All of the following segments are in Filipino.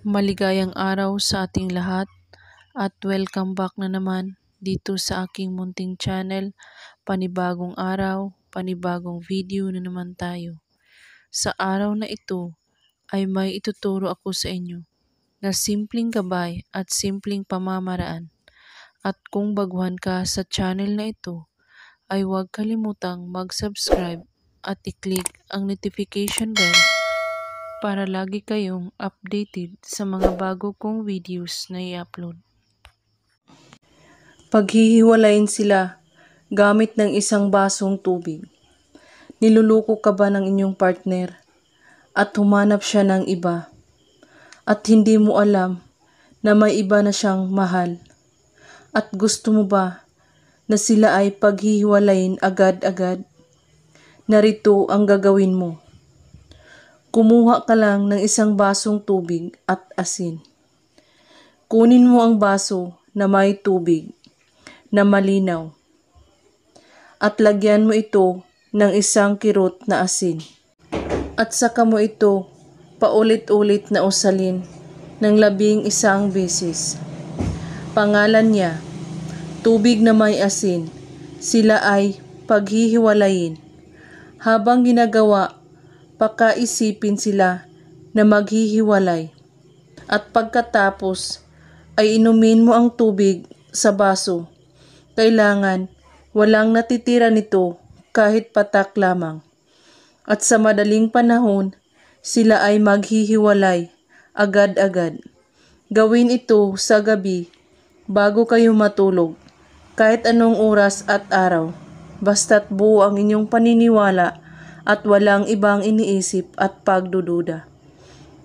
Maligayang araw sa ating lahat at welcome back na naman dito sa aking munting channel. Panibagong araw, panibagong video na naman tayo. Sa araw na ito ay may ituturo ako sa inyo na simpleng gabay at simpleng pamamaraan. At kung baguhan ka sa channel na ito ay huwag kalimutang mag-subscribe at i-click ang notification bell para lagi kayong updated sa mga bago kong videos na i-upload. Paghihiwalayin sila gamit ng isang basong tubig. Niluluko ka ba ng inyong partner at humanap siya ng iba at hindi mo alam na may iba na siyang mahal at gusto mo ba na sila ay paghihiwalayin agad-agad? Narito ang gagawin mo Kumuha ka lang ng isang basong tubig at asin. Kunin mo ang baso na may tubig na malinaw at lagyan mo ito ng isang kirot na asin. At saka mo ito paulit-ulit na usalin ng labing isang beses. Pangalan niya, tubig na may asin, sila ay paghihiwalayin. Habang ginagawa pakaisipin sila na maghihiwalay. At pagkatapos ay inumin mo ang tubig sa baso. Kailangan walang natitira nito kahit patak lamang. At sa madaling panahon, sila ay maghihiwalay agad-agad. Gawin ito sa gabi bago kayo matulog, kahit anong oras at araw, basta't buo ang inyong paniniwala at walang ibang iniisip at pagdududa.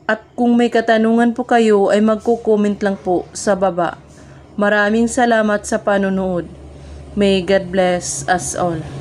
At kung may katanungan po kayo ay magko-comment lang po sa baba. Maraming salamat sa panonood. May God bless us all.